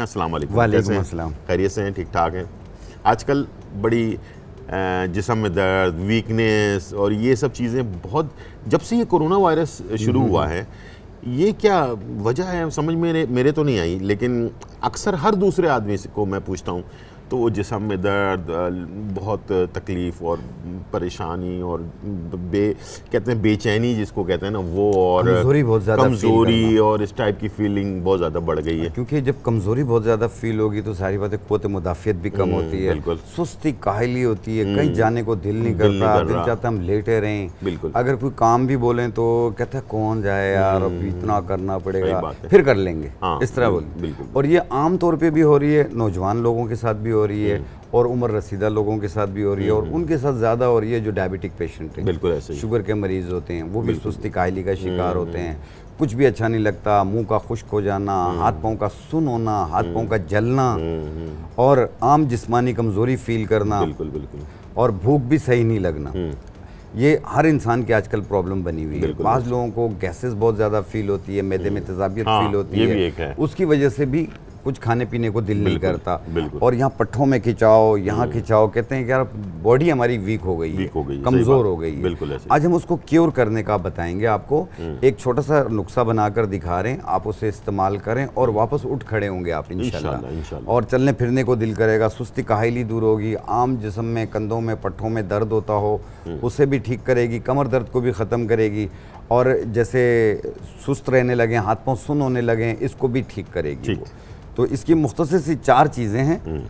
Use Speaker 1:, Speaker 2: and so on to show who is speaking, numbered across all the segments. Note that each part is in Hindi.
Speaker 1: हैं अस्सलाम वालेकुम खैरियत से हैं ठीक ठाक हैं आजकल बड़ी जिसम में दर्द वीकनेस और ये सब चीज़ें बहुत जब से ये कोरोना वायरस शुरू हुआ हम्म। है ये क्या वजह है समझ मेरे मेरे तो नहीं आई लेकिन अक्सर हर दूसरे आदमी को मैं पूछता हूँ तो वो जिसम में दर्द बहुत तकलीफ़ और परेशानी और बे कहते हैं बेचैनी जिसको कहते हैं ना वो और कमज़ोरी बहुत ज़्यादा कमज़ोरी और इस टाइप की फीलिंग बहुत ज़्यादा बढ़ गई है क्योंकि जब कमज़ोरी बहुत ज़्यादा फील
Speaker 2: होगी तो सारी बातें कुत मुदाफ़ियत भी कम हम्म, होती है बिल्कुल सुस्ती काहली होती है कहीं हम्म, जाने को दिल नहीं करता दिल चाहता हम लेटे रहें बिल्कुल अगर कोई काम भी बोलें तो कहते हैं कौन जाए यार अब हम्म, इतना करना पड़ेगा फिर कर लेंगे हाँ, इस तरह बोल बिल्कुल और ये आमतौर पर भी हो रही है नौजवान लोगों के साथ भी हो हो रही है हम्म। और उम्र रसीदा लोगों के साथ भी हो रही है और हम्म। उनके साथ ज़्यादा हो रही है जो डायबिटिक पेशेंट हैं बिल्कुल ऐसे शुगर के मरीज़ होते हैं वो भी सुस्ती काहली का शिकार हम्म। होते हैं कुछ भी अच्छा नहीं लगता मुंह का खुश्क हो जाना हाथ पाँव का सुन होना हाथ पाँव का जलना और आम जिस्मानी कमज़ोरी फील करना बिल्कुल बिल्कुल और भूख भी सही नहीं लगना ये हर इंसान की आजकल प्रॉब्लम बनी हुई है बाज़ लोगों को गैसेस बहुत ज़्यादा फील होती है मैदे में तेजाबियत हाँ, फील होती है, है उसकी वजह से भी कुछ खाने पीने को दिल नहीं करता और यहाँ पट्ठों में खिंचाओ यहाँ हम्म। खिंचाओ कहते हैं कि यार बॉडी हमारी वीक हो गई वीक हो गई कमज़ोर हो गई बिल्कुल आज हम उसको क्योर करने का बताएंगे आपको हम्म। एक छोटा सा नुस्खा बनाकर दिखा रहे हैं आप उसे इस्तेमाल करें और वापस उठ खड़े होंगे आप इनशाला और चलने फिरने को दिल करेगा सुस्ती काहली दूर होगी आम जिसम में कंधों में पट्ठों में दर्द होता हो हम्म। उसे भी ठीक करेगी कमर दर्द को भी ख़त्म करेगी और जैसे सुस्त रहने लगे हाथ पाँव सुन होने लगे इसको भी ठीक करेगी ठीक। तो इसकी मुख्तर सी चार चीज़ें हैं हम्म।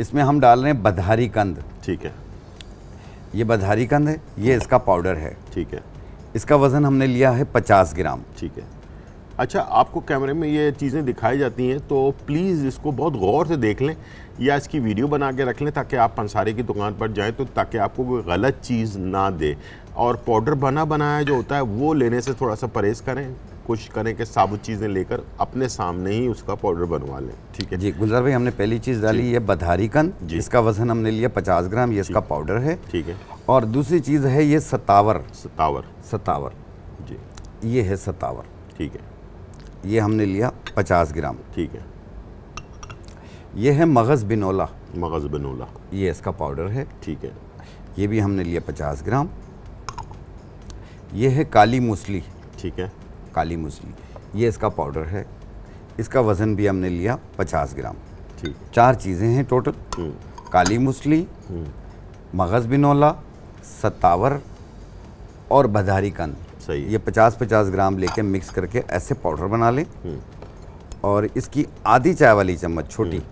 Speaker 2: इसमें हम डाल रहे हैं बधारी कंद ठीक है ये बधारी कंद है ये हम्म। इसका पाउडर है ठीक है इसका वज़न हमने लिया है पचास ग्राम
Speaker 1: ठीक है अच्छा आपको कैमरे में ये चीज़ें दिखाई जाती हैं तो प्लीज़ इसको बहुत गौर से देख लें या इसकी वीडियो बना के रख लें ताकि आप पंसारे की दुकान पर जाएं तो ताकि आपको कोई गलत चीज़ ना दे और पाउडर बना बनाया जो होता है वो लेने से थोड़ा सा परहेज़ करें कोशिश करें कि साबुत चीज़ें लेकर अपने सामने ही उसका पाउडर बनवा लें ठीक है जी गुलजार भाई हमने
Speaker 2: पहली चीज़ डाली ये कन इसका वजन हमने लिया पचास ग्राम ये इसका पाउडर है ठीक है और दूसरी चीज़ है ये सतावर सतावर सतावर जी ये है सतावर ठीक है ये हमने लिया पचास ग्राम ठीक है ये है मगज़ बिनोला मगज़ बिनोला ये इसका पाउडर है ठीक है ये भी हमने लिया पचास ग्राम ये है काली मूसली ठीक है काली मूसली ये इसका पाउडर है इसका वज़न भी हमने लिया पचास ग्राम ठीक चार चीज़ें हैं टोटल हम्म। काली मूसली हम्म। मगज़ बिनोला सतावर और बधारी कंद सही ये पचास पचास ग्राम लेके मिक्स करके ऐसे पाउडर बना लें हम्म। और इसकी आधी चाय वाली चम्मच छोटी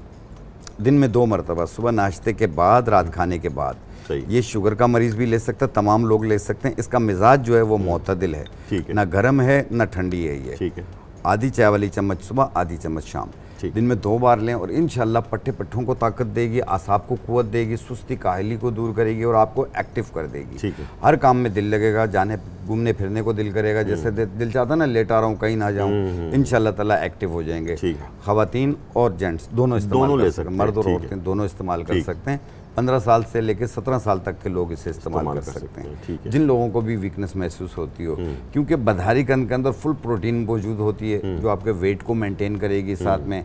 Speaker 2: दिन में दो मरतबा सुबह नाश्ते के बाद रात खाने के बाद ये शुगर का मरीज भी ले सकता है तमाम लोग ले सकते हैं इसका मिजाज जो है वो मतदिल हम्म। है ना गर्म है ना ठंडी है ये ठीक है आधी चाय वाली चम्मच सुबह आधी चम्मच शाम दिन में दो बार लें और इन पट्टे पट्ठों को ताकत देगी आसाब को कुत देगी सुस्ती काहली को दूर करेगी और आपको एक्टिव कर देगी हर काम में दिल लगेगा जाने घूमने फिरने को दिल करेगा जैसे हम्म। दिल चाहता ना लेट आ रहा हूँ कहीं ना जाऊँ इन ताला एक्टिव हो जाएंगे खातन और जेंट्स दोनों इस्तेमाल कर सकते हैं मर्द और औरतें दोनों इस्तेमाल कर सकते हैं पंद्रह साल से लेकर सत्रह साल तक के लोग इसे इस्तेमाल कर, सकते हैं जिन लोगों को भी वीकनेस महसूस होती हो हम्म। क्योंकि बधारी कन के अंदर फुल प्रोटीन मौजूद होती है हम्म। जो आपके वेट को मेंटेन करेगी साथ में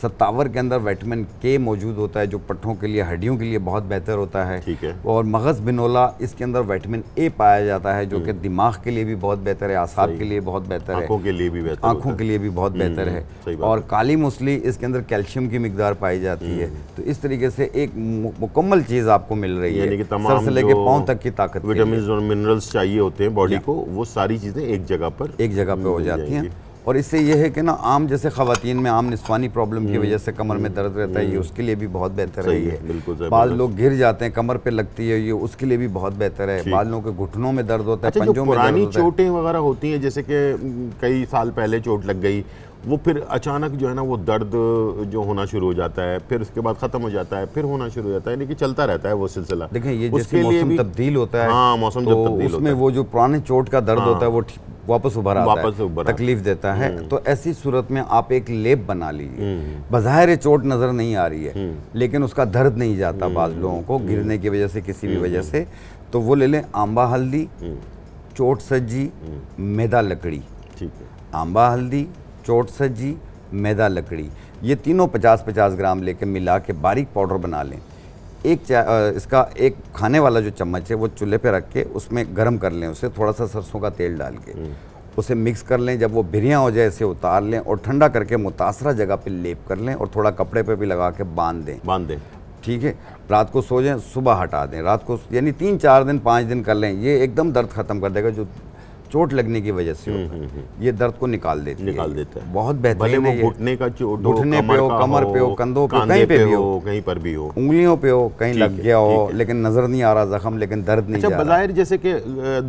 Speaker 2: सत्तावर के अंदर विटामिन के मौजूद होता है जो पट्ठों के लिए हड्डियों के लिए बहुत बेहतर होता है ठीक है और मगज़ बिनोला इसके अंदर विटामिन ए पाया जाता है जो कि हम्म। दिमाग के लिए भी बहुत बेहतर है आसाब के लिए बहुत बेहतर है आंखों के लिए भी बेहतर आँखों के लिए भी बहुत हम्म, बेहतर हम्म, है और काली मुसली इसके अंदर कैल्शियम की मकदार पाई जाती है तो इस तरीके से एक मुकम्मल चीज़ आपको मिल रही है सर से लेके पाँव तक
Speaker 1: की ताकत विटामिन और मिनरल्स चाहिए होते हैं बॉडी को वो सारी चीज़ें एक जगह पर एक जगह पर हो जाती है
Speaker 2: और इससे यह है कि ना आम जैसे खातन में आम निस्वानी प्रॉब्लम की हम्म। वजह से कमर में दर्द रहता है ये हम्म। उसके लिए भी बहुत बेहतर है ये बाल लोग गिर जाते हैं कमर पे लगती है ये उसके लिए भी बहुत बेहतर है बालों लोगों के घुटनों में दर्द होता है अच्छा, पंजों में पुरानी चोटें
Speaker 1: वगैरह होती हैं जैसे कि कई साल पहले चोट लग गई वो फिर अचानक जो है ना वो दर्द जो होना शुरू हो जाता है फिर उसके बाद ख़त्म हो जाता है फिर होना शुरू हो जाता है यानी कि चलता रहता है वो सिलसिला देखें ये जैसे मौसम तब्दील होता है हाँ मौसम तो जब तब्दील उसमें वो
Speaker 2: जो पुराने चोट का दर्द हाँ, होता है हाँ। वो वापस उभर आता वापस है तकलीफ देता है हम्म। तो ऐसी सूरत में आप एक लेप बना लीजिए हम्म, हम्म। बाहर चोट नज़र नहीं आ रही है लेकिन उसका दर्द नहीं जाता बाज लोगों को गिरने की वजह से किसी भी वजह से तो वो ले लें आंबा हल्दी चोट सज्जी मैदा लकड़ी ठीक है आंबा हल्दी चोट सज्जी मैदा लकड़ी ये तीनों पचास पचास ग्राम लेके मिला के बारीक पाउडर बना लें एक इसका एक खाने वाला जो चम्मच है वो चूल्हे पे रख के उसमें गर्म कर लें उसे थोड़ा सा सरसों का तेल डाल के हम्म। उसे मिक्स कर लें जब वो भिरियाँ हो जाए इसे उतार लें और ठंडा करके मुतासरा जगह पे लेप कर लें और थोड़ा कपड़े पे भी लगा के बांध दें बांध दें ठीक है रात को सो जाएं सुबह हटा दें रात को यानी तीन चार दिन पाँच दिन कर लें ये एकदम दर्द ख़त्म कर देगा जो चोट लगने की वजह से होता हम्म, है हम्म, ये दर्द को निकाल देती निकाल है। देता है बहुत बेहतरीन है घुटने का चोट घुटने पे हो कमर पे हो कंधों पे कहीं पे भी हो
Speaker 1: कहीं पर भी हो उंगलियों पे हो कहीं लग गया हो लेकिन
Speaker 2: नजर नहीं आ रहा जख्म लेकिन दर्द नहीं अच्छा
Speaker 1: बाहिर जैसे कि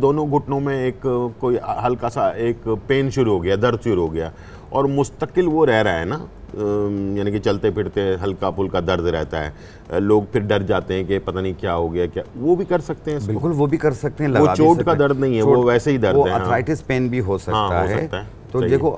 Speaker 1: दोनों घुटनों में एक कोई हल्का सा एक पेन शुरू हो गया दर्द शुरू हो गया और मुस्तकिल वो रह रहा है ना यानी कि चलते फिरते हल्का फुल्का दर्द रहता है लोग फिर डर जाते हैं कि पता नहीं क्या हो गया क्या वो भी कर सकते हैं बिल्कुल
Speaker 2: वो भी कर सकते हैं वो चोट का दर्द नहीं है वो वैसे ही दर्द है अथराइटिस हाँ। पेन भी हो हाँ, सकता है तो देखो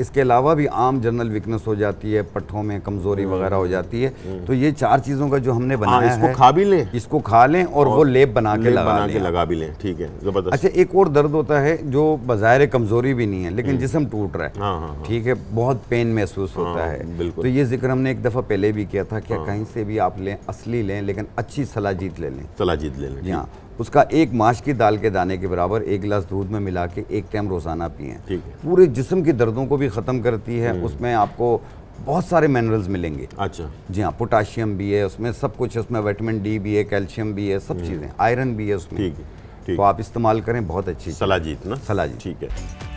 Speaker 2: इसके अलावा भी आम जनरल वीकनेस हो जाती है पट्ठों में कमजोरी हम्म, वगैरह हो जाती है हम्म। तो ये चार चीज़ों का जो हमने हाँ, बनाया इसको है खा भी लें इसको खा लें और, और वो लेप बना के लगा बना के लगा
Speaker 1: भी लें ठीक है जबरदस्त अच्छा
Speaker 2: एक और दर्द होता है जो बाहर कमजोरी भी नहीं है लेकिन हम्म। जिसम टूट रहा है हाँ, हाँ, ठीक है बहुत पेन महसूस होता है तो ये जिक्र हमने एक दफ़ा पहले भी किया था क्या कहीं से भी आप लें असली लें लेकिन अच्छी सलाजीत ले लें सलाजीत ले लें उसका एक माश की दाल के दाने के बराबर एक गिलास दूध में मिला के एक टाइम रोज़ाना पिए पूरे जिसम के दर्दों को भी ख़त्म करती है हम्म। उसमें आपको बहुत सारे मिनरल्स मिलेंगे अच्छा जी हाँ पोटाशियम भी है उसमें सब कुछ है उसमें विटामिन डी भी है कैल्शियम भी है सब हम्म। चीज़ें आयरन भी है उसमें ठीक है तो आप इस्तेमाल करें बहुत अच्छी सलाजीत ना सलाजीत ठीक है